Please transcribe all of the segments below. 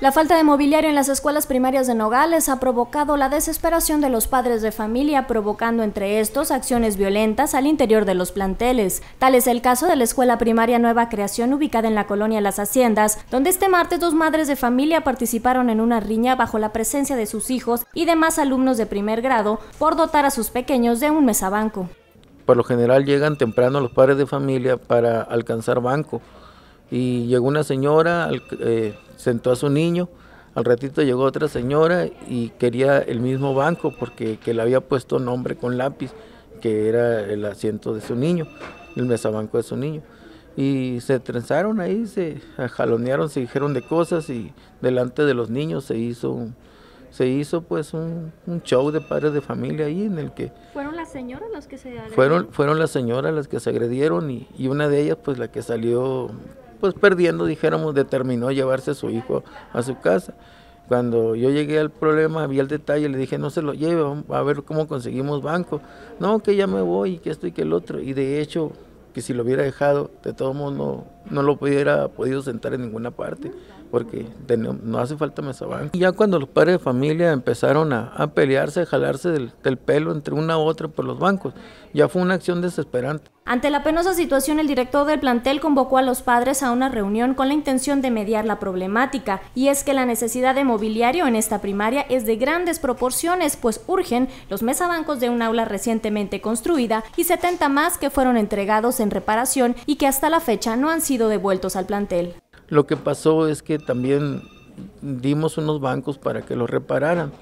La falta de mobiliario en las escuelas primarias de Nogales ha provocado la desesperación de los padres de familia, provocando entre estos acciones violentas al interior de los planteles. Tal es el caso de la escuela primaria Nueva Creación ubicada en la colonia Las Haciendas, donde este martes dos madres de familia participaron en una riña bajo la presencia de sus hijos y demás alumnos de primer grado por dotar a sus pequeños de un mesabanco. Por lo general llegan temprano los padres de familia para alcanzar banco y llegó una señora, eh, sentó a su niño, al ratito llegó otra señora y quería el mismo banco porque que le había puesto nombre con lápiz, que era el asiento de su niño, el mesabanco de su niño. Y se trenzaron ahí, se jalonearon, se dijeron de cosas y delante de los niños se hizo un, se hizo pues un, show de padres de familia ahí en el que... ¿Fueron las señoras las que se agredieron? Fueron, fueron las señoras las que se agredieron y, y una de ellas pues la que salió pues perdiendo, dijéramos, determinó llevarse a su hijo a su casa. Cuando yo llegué al problema, vi el detalle, le dije, no se lo lleve, a ver cómo conseguimos banco. No, que ya me voy, y que esto y que el otro. Y de hecho, que si lo hubiera dejado, de todo mundo no lo hubiera podido sentar en ninguna parte porque no hace falta mesa Y ya cuando los padres de familia empezaron a, pelearse, a jalarse del, pelo entre una u otra por los bancos, ya fue una acción desesperante. Ante la penosa situación, el director del plantel convocó a los padres a una reunión con la intención de mediar la problemática, y es que la necesidad de mobiliario en esta primaria es de grandes proporciones, pues urgen los mesabancos de un aula recientemente construida y 70 más que fueron entregados en reparación y que hasta la fecha no han sido devueltos al plantel. Lo que pasó es que también dimos unos bancos para que los repararan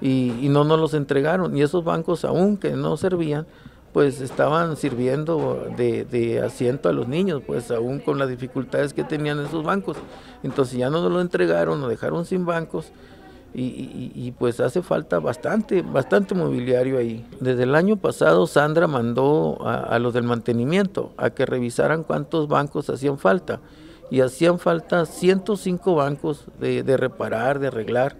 y, no nos los entregaron. Y esos bancos, aún que no servían, pues estaban sirviendo de, asiento a los niños, pues aún con las dificultades que tenían esos bancos. Entonces ya no nos lo entregaron, nos dejaron sin bancos y, pues hace falta bastante, bastante mobiliario ahí. Desde el año pasado Sandra mandó a, los del mantenimiento a que revisaran cuántos bancos hacían falta y hacían falta 105 bancos de, reparar, de arreglar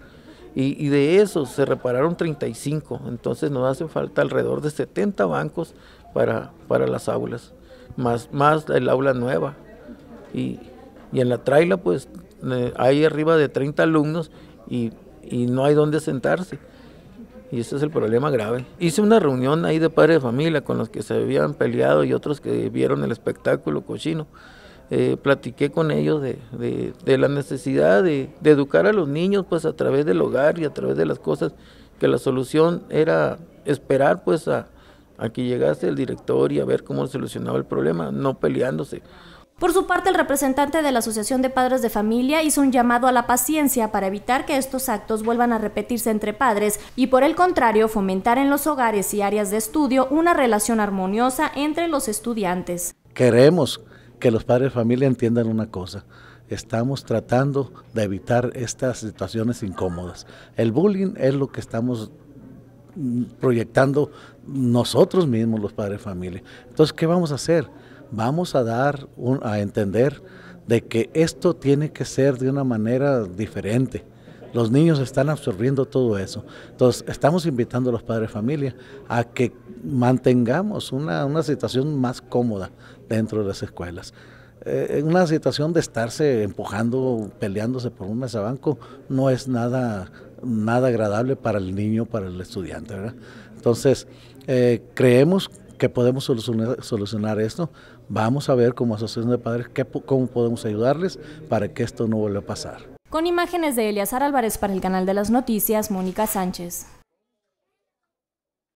y, de esos se repararon 35, entonces nos hace falta alrededor de 70 bancos para, para las aulas, más, más el aula nueva y, en la traila pues hay eh, arriba de 30 alumnos y y no hay dónde sentarse. Y ese es el problema grave. Hice una reunión ahí de padres de familia con los que se habían peleado y otros que vieron el espectáculo cochino. Eh, platiqué con ellos de, de, la necesidad de, educar a los niños pues a través del hogar y a través de las cosas, que la solución era esperar pues a que llegase el director y a ver cómo solucionaba el problema, no peleándose. Por su parte, el representante de la Asociación de Padres de Familia hizo un llamado a la paciencia para evitar que estos actos vuelvan a repetirse entre padres y, por el contrario, fomentar en los hogares y áreas de estudio una relación armoniosa entre los estudiantes. Queremos que los padres de familia entiendan una cosa. Estamos tratando de evitar estas situaciones incómodas. El bullying es lo que estamos proyectando nosotros mismos los padres de familia. Entonces, ¿qué vamos a hacer? vamos a dar a entender de que esto tiene que ser de una manera diferente. Los niños están absorbiendo todo eso. Entonces, estamos invitando a los padres de familia a que mantengamos una, situación más cómoda dentro de las escuelas. Eh, una situación de estarse empujando, peleándose por un banco... no es nada, nada agradable para el niño, para el estudiante. Entonces, eh, creemos que podemos solucionar, esto. Vamos a ver como asociación de padres qué, cómo podemos ayudarles para que esto no vuelva a pasar. Con imágenes de Eliazar Álvarez para el canal de las noticias, Mónica Sánchez.